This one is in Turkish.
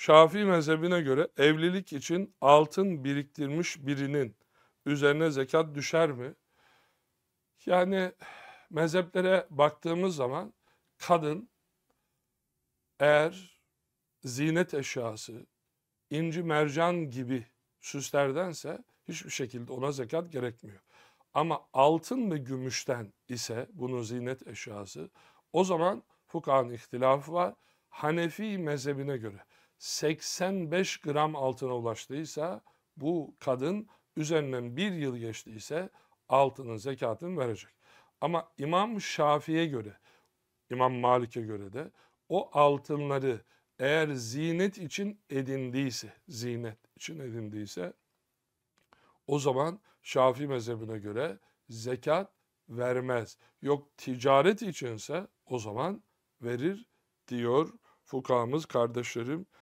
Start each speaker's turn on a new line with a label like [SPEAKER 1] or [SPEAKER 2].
[SPEAKER 1] Şafii mezhebine göre evlilik için altın biriktirmiş birinin üzerine zekat düşer mi? Yani mezheplere baktığımız zaman kadın eğer zinet eşyası, inci mercan gibi süslerdense hiçbir şekilde ona zekat gerekmiyor. Ama altın ve gümüşten ise bunun zinet eşyası o zaman fukahanın ihtilafı var. Hanefi mezhebine göre 85 gram altına ulaştıysa bu kadın üzerinden bir yıl geçtiyse altının zekatını verecek. Ama İmam Şafiye göre, İmam Malik'e göre de o altınları eğer zinet için edindiyse, zinet için edindiyse o zaman Şafi mezhebine göre zekat vermez. Yok ticaret içinse o zaman verir diyor fukahamız kardeşlerim